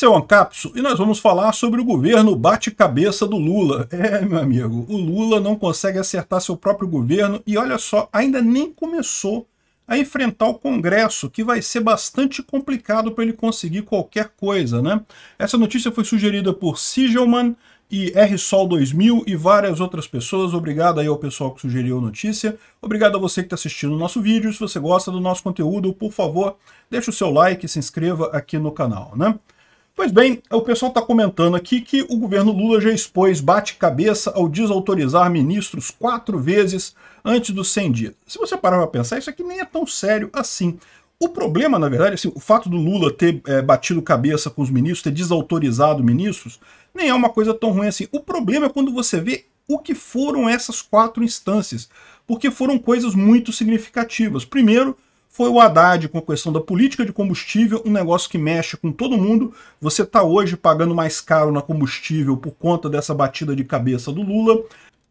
Seu Ancapso, e nós vamos falar sobre o governo bate-cabeça do Lula. É, meu amigo, o Lula não consegue acertar seu próprio governo e olha só, ainda nem começou a enfrentar o Congresso, que vai ser bastante complicado para ele conseguir qualquer coisa, né? Essa notícia foi sugerida por Sigelman e RSol 2000 e várias outras pessoas. Obrigado aí ao pessoal que sugeriu a notícia. Obrigado a você que está assistindo o nosso vídeo. Se você gosta do nosso conteúdo, por favor, deixe o seu like e se inscreva aqui no canal, né? Pois bem, o pessoal está comentando aqui que o governo Lula já expôs bate-cabeça ao desautorizar ministros quatro vezes antes dos 100 dias. Se você parar para pensar, isso aqui nem é tão sério assim. O problema, na verdade, assim, o fato do Lula ter é, batido cabeça com os ministros, ter desautorizado ministros, nem é uma coisa tão ruim assim. O problema é quando você vê o que foram essas quatro instâncias, porque foram coisas muito significativas. Primeiro, foi o Haddad com a questão da política de combustível, um negócio que mexe com todo mundo. Você está hoje pagando mais caro na combustível por conta dessa batida de cabeça do Lula.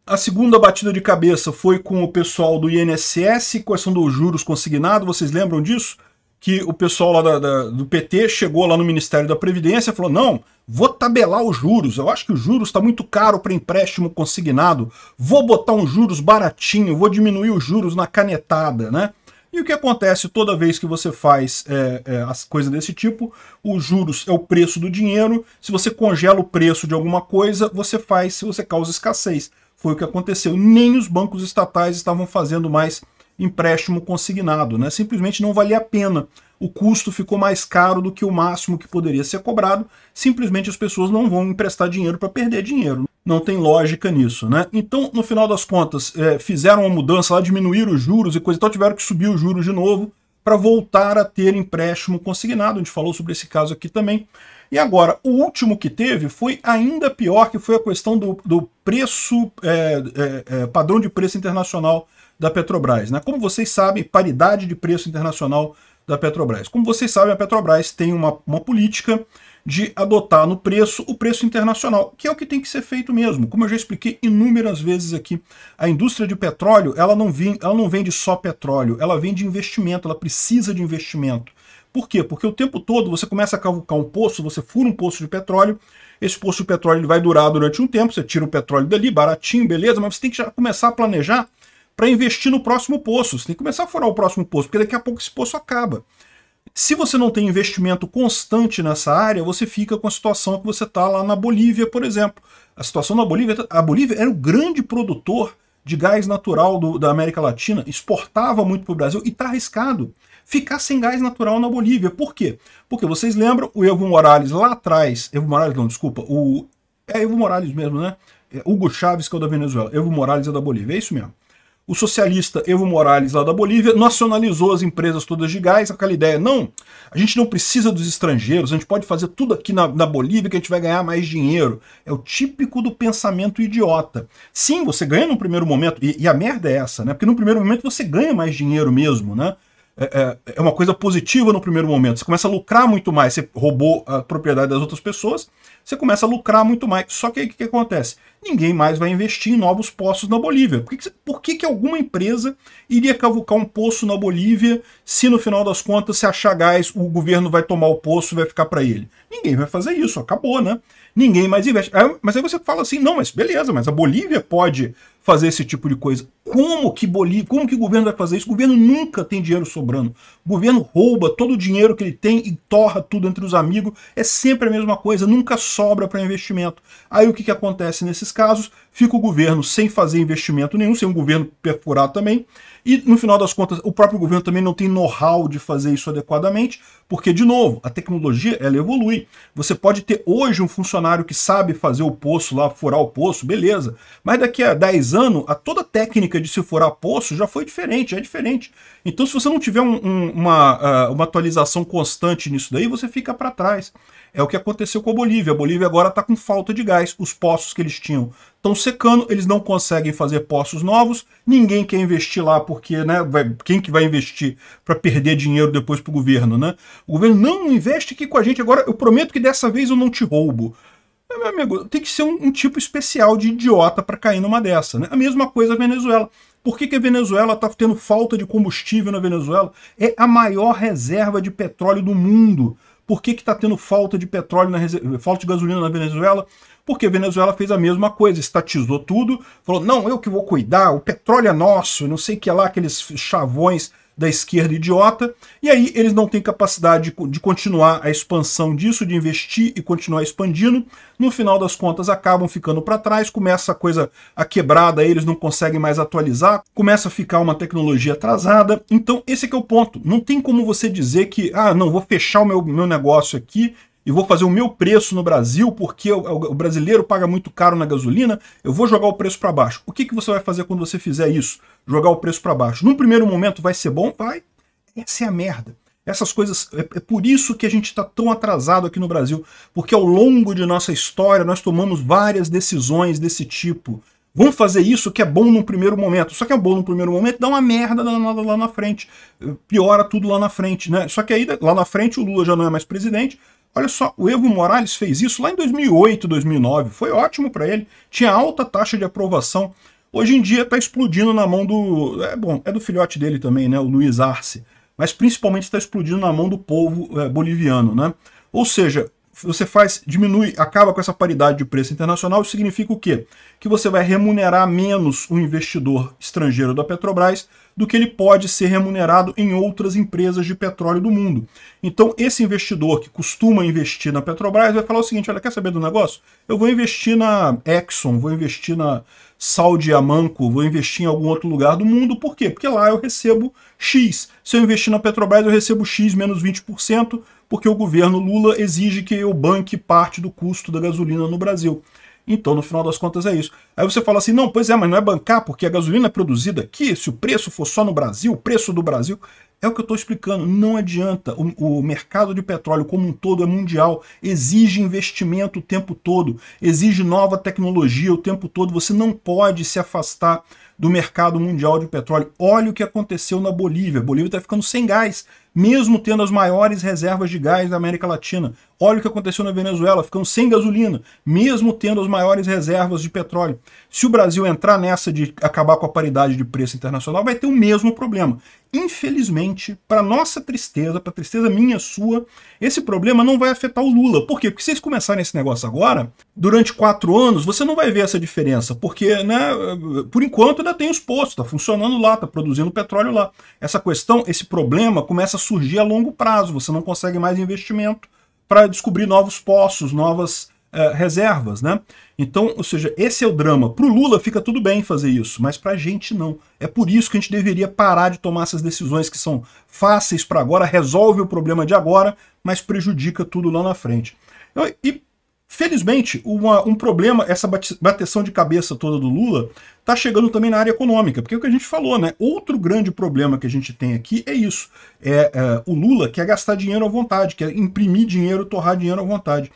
A segunda batida de cabeça foi com o pessoal do INSS, questão dos juros consignados, vocês lembram disso? Que o pessoal lá da, da, do PT chegou lá no Ministério da Previdência e falou: não, vou tabelar os juros. Eu acho que os juros está muito caro para empréstimo consignado. Vou botar os juros baratinho, vou diminuir os juros na canetada, né? E o que acontece toda vez que você faz é, é, as coisas desse tipo? Os juros é o preço do dinheiro. Se você congela o preço de alguma coisa, você faz se você causa escassez. Foi o que aconteceu. Nem os bancos estatais estavam fazendo mais empréstimo consignado. Né? Simplesmente não valia a pena. O custo ficou mais caro do que o máximo que poderia ser cobrado. Simplesmente as pessoas não vão emprestar dinheiro para perder dinheiro não tem lógica nisso, né? Então, no final das contas, é, fizeram uma mudança lá, diminuíram os juros e coisa, então tiveram que subir os juros de novo para voltar a ter empréstimo consignado. A gente falou sobre esse caso aqui também. E agora, o último que teve foi ainda pior, que foi a questão do, do preço, é, é, é padrão de preço internacional da Petrobras. Né? Como vocês sabem, paridade de preço internacional da Petrobras. Como vocês sabem, a Petrobras tem uma, uma política de adotar no preço o preço internacional, que é o que tem que ser feito mesmo. Como eu já expliquei inúmeras vezes aqui, a indústria de petróleo ela não, vem, ela não vende só petróleo, ela vende investimento, ela precisa de investimento. Por quê? Porque o tempo todo você começa a cavucar um poço, você fura um poço de petróleo, esse poço de petróleo vai durar durante um tempo, você tira o petróleo dali, baratinho, beleza, mas você tem que já começar a planejar para investir no próximo poço. Você tem que começar a furar o próximo poço, porque daqui a pouco esse poço acaba. Se você não tem investimento constante nessa área, você fica com a situação que você está lá na Bolívia, por exemplo. A situação na Bolívia, a Bolívia era o grande produtor de gás natural do, da América Latina, exportava muito para o Brasil e está arriscado ficar sem gás natural na Bolívia. Por quê? Porque vocês lembram o Evo Morales lá atrás, Evo Morales não, desculpa, o é Evo Morales mesmo, né? É Hugo Chávez que é o da Venezuela, Evo Morales é da Bolívia, é isso mesmo o socialista Evo Morales, lá da Bolívia, nacionalizou as empresas todas de gás, aquela ideia, não, a gente não precisa dos estrangeiros, a gente pode fazer tudo aqui na, na Bolívia que a gente vai ganhar mais dinheiro. É o típico do pensamento idiota. Sim, você ganha no primeiro momento, e, e a merda é essa, né? Porque no primeiro momento você ganha mais dinheiro mesmo, né? É, é, é, uma coisa positiva no primeiro momento. Você começa a lucrar muito mais. Você roubou a propriedade das outras pessoas, você começa a lucrar muito mais. Só que aí o que, que, acontece? Ninguém mais vai investir em novos poços na Bolívia. Por, que, que, por que, que alguma empresa iria cavucar um poço na Bolívia se no final das contas, se achar gás, o governo vai tomar o poço e vai ficar para ele? Ninguém vai fazer isso, acabou, né? Ninguém mais investe. Aí, mas aí você fala assim: não, mas beleza, mas a Bolívia pode fazer esse tipo de coisa. Como que Bolívia, como que o governo vai fazer isso? O governo nunca tem dinheiro sobrando. O governo rouba todo o dinheiro que ele tem e torra tudo entre os amigos. É sempre a mesma coisa, nunca sobra para investimento. Aí o que, que acontece nesses casos? fica o governo sem fazer investimento nenhum, sem um governo perfurado também, e no final das contas o próprio governo também não tem know-how de fazer isso adequadamente, porque, de novo, a tecnologia ela evolui. Você pode ter hoje um funcionário que sabe fazer o poço lá, furar o poço, beleza, mas daqui a 10 anos a toda técnica de se furar poço já foi diferente, é diferente. Então se você não tiver um, um, uma, ah, uma atualização constante nisso daí, você fica para trás. É o que aconteceu com a Bolívia. A Bolívia agora está com falta de gás. Os poços que eles tinham estão secando, eles não conseguem fazer poços novos, ninguém quer investir lá, porque né, vai, quem que vai investir para perder dinheiro depois para o governo? Né? O governo não investe aqui com a gente. Agora eu prometo que dessa vez eu não te roubo. É, meu amigo, tem que ser um, um tipo especial de idiota para cair numa dessa. Né? A mesma coisa a Venezuela. Por que, que a Venezuela está tendo falta de combustível na Venezuela? É a maior reserva de petróleo do mundo. Por que está tendo falta de petróleo, na falta de gasolina na Venezuela? Porque a Venezuela fez a mesma coisa, estatizou tudo, falou, não, eu que vou cuidar, o petróleo é nosso, não sei o que lá, aqueles chavões da esquerda idiota, e aí eles não têm capacidade de, de continuar a expansão disso, de investir e continuar expandindo. No final das contas, acabam ficando para trás, começa a coisa a quebrada, eles não conseguem mais atualizar, começa a ficar uma tecnologia atrasada. Então, esse é o ponto. Não tem como você dizer que, ah, não, vou fechar o meu, meu negócio aqui e vou fazer o meu preço no Brasil porque o brasileiro paga muito caro na gasolina, eu vou jogar o preço para baixo. O que, que você vai fazer quando você fizer isso? Jogar o preço para baixo. Num primeiro momento vai ser bom? Vai. Essa é a merda. Essas coisas, é, é por isso que a gente está tão atrasado aqui no Brasil, porque ao longo de nossa história nós tomamos várias decisões desse tipo. Vamos fazer isso que é bom no primeiro momento. Só que é bom no primeiro momento, dá uma merda lá na frente. Piora tudo lá na frente, né? Só que aí, lá na frente, o Lula já não é mais presidente, Olha só, o Evo Morales fez isso lá em 2008, 2009. Foi ótimo para ele. Tinha alta taxa de aprovação. Hoje em dia está explodindo na mão do... É bom, é do filhote dele também, né? O Luiz Arce. Mas principalmente está explodindo na mão do povo é, boliviano, né? Ou seja, você faz, diminui, acaba com essa paridade de preço internacional, significa o quê? Que você vai remunerar menos o investidor estrangeiro da Petrobras do que ele pode ser remunerado em outras empresas de petróleo do mundo. Então, esse investidor que costuma investir na Petrobras vai falar o seguinte: olha, quer saber do negócio? Eu vou investir na Exxon, vou investir na Saudi Amanco, vou investir em algum outro lugar do mundo. Por quê? Porque lá eu recebo X. Se eu investir na Petrobras, eu recebo X menos 20%, porque o governo Lula exige que eu banque parte do custo da gasolina no Brasil. Então, no final das contas, é isso. Aí você fala assim, não, pois é, mas não é bancar porque a gasolina é produzida aqui, se o preço for só no Brasil, o preço do Brasil... É o que eu estou explicando, não adianta. O, o, mercado de petróleo como um todo é mundial, exige investimento o tempo todo, exige nova tecnologia o tempo todo. Você não pode se afastar do mercado mundial de petróleo. Olha o que aconteceu na Bolívia. A Bolívia está ficando sem gás, mesmo tendo as maiores reservas de gás da América Latina. Olha o que aconteceu na Venezuela, ficando sem gasolina, mesmo tendo as maiores reservas de petróleo. Se o Brasil entrar nessa de acabar com a paridade de preço internacional, vai ter o mesmo problema. Infelizmente, para nossa tristeza, para tristeza minha, sua, esse problema não vai afetar o Lula. Por quê? Porque se eles começarem esse negócio agora, durante quatro anos, você não vai ver essa diferença, porque, né, por enquanto ainda tem os postos, está funcionando lá, está produzindo petróleo lá. Essa questão, esse problema começa a surgir a longo prazo, você não consegue mais investimento para descobrir novos poços, novas eh, reservas, né? Então, ou seja, esse é o drama. Para o Lula fica tudo bem fazer isso, mas para a gente não. É por isso que a gente deveria parar de tomar essas decisões que são fáceis para agora, resolve o problema de agora, mas prejudica tudo lá na frente. e Felizmente, uma, um problema, essa bateção de cabeça toda do Lula, está chegando também na área econômica, porque é o que a gente falou, né? Outro grande problema que a gente tem aqui é isso: é, é o Lula quer gastar dinheiro à vontade, quer imprimir dinheiro, torrar dinheiro à vontade.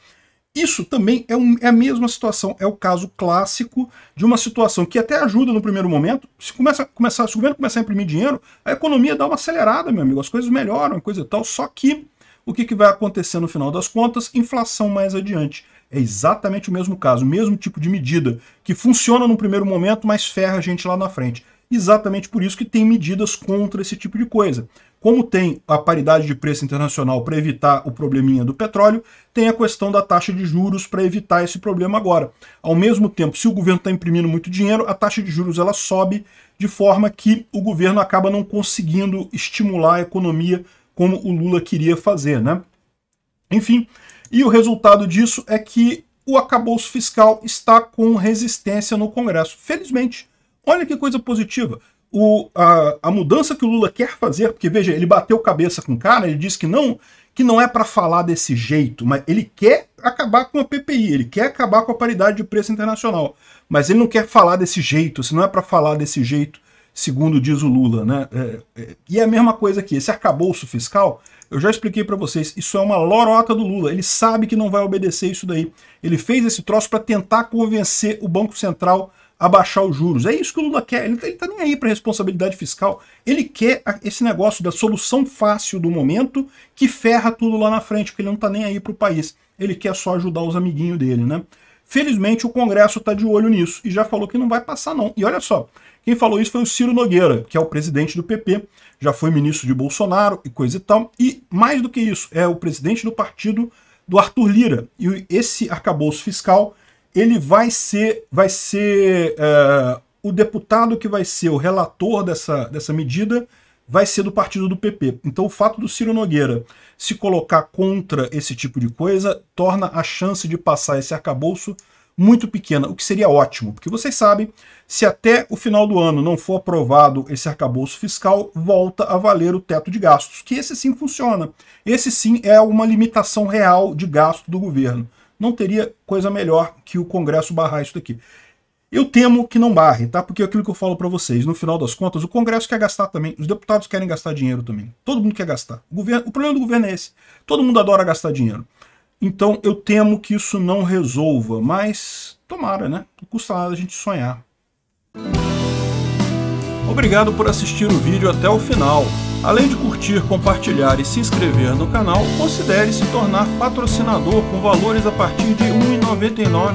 Isso também é, um, é, a mesma situação, é o caso clássico de uma situação que até ajuda no primeiro momento. Se, começa, começar, se o governo começar a imprimir dinheiro, a economia dá uma acelerada, meu amigo, as coisas melhoram, coisa e tal. Só que o que, que vai acontecer no final das contas? Inflação mais adiante é exatamente o mesmo caso, o mesmo tipo de medida que funciona no primeiro momento, mas ferra a gente lá na frente. Exatamente por isso que tem medidas contra esse tipo de coisa. Como tem a paridade de preço internacional para evitar o probleminha do petróleo, tem a questão da taxa de juros para evitar esse problema agora. Ao mesmo tempo, se o governo está imprimindo muito dinheiro, a taxa de juros ela sobe de forma que o governo acaba não conseguindo estimular a economia como o Lula queria fazer, né? Enfim, e o resultado disso é que o acabouço fiscal está com resistência no Congresso. Felizmente. Olha que coisa positiva. O, a, a, mudança que o Lula quer fazer, porque veja, ele bateu cabeça com o cara, ele disse que não, que não é para falar desse jeito, mas ele quer acabar com a PPI, ele quer acabar com a paridade de preço internacional, mas ele não quer falar desse jeito, se não é para falar desse jeito, segundo diz o Lula. Né? É, é, e é a mesma coisa aqui, esse arcabouço fiscal, eu já expliquei para vocês, isso é uma lorota do Lula, ele sabe que não vai obedecer isso daí. Ele fez esse troço para tentar convencer o Banco Central a baixar os juros. É isso que o Lula quer, ele, tá, ele tá nem aí para responsabilidade fiscal, ele quer esse negócio da solução fácil do momento que ferra tudo lá na frente, porque ele não tá nem aí para o país. Ele quer só ajudar os amiguinhos dele, né? Felizmente, o Congresso está de olho nisso e já falou que não vai passar, não. E olha só, quem falou isso foi o Ciro Nogueira, que é o presidente do PP, já foi ministro de Bolsonaro e coisa e tal. E mais do que isso, é o presidente do partido do Arthur Lira. E esse arcabouço fiscal, ele vai ser, vai ser é, o deputado que vai ser o relator dessa, dessa medida vai ser do partido do PP. Então o fato do Ciro Nogueira se colocar contra esse tipo de coisa torna a chance de passar esse arcabouço muito pequena, o que seria ótimo, porque vocês sabem, se até o final do ano não for aprovado esse arcabouço fiscal, volta a valer o teto de gastos, que esse sim funciona. Esse sim é uma limitação real de gasto do governo. Não teria coisa melhor que o Congresso barrar isso daqui. Eu temo que não barre, tá? Porque é aquilo que eu falo para vocês, no final das contas, o Congresso quer gastar também, os deputados querem gastar dinheiro também. Todo mundo quer gastar. O, governo, o problema do governo é esse. Todo mundo adora gastar dinheiro. Então eu temo que isso não resolva, mas tomara, né? Não custa nada a gente sonhar. Obrigado por assistir o vídeo até o final. Além de curtir, compartilhar e se inscrever no canal, considere se tornar patrocinador com valores a partir de R$ 1,99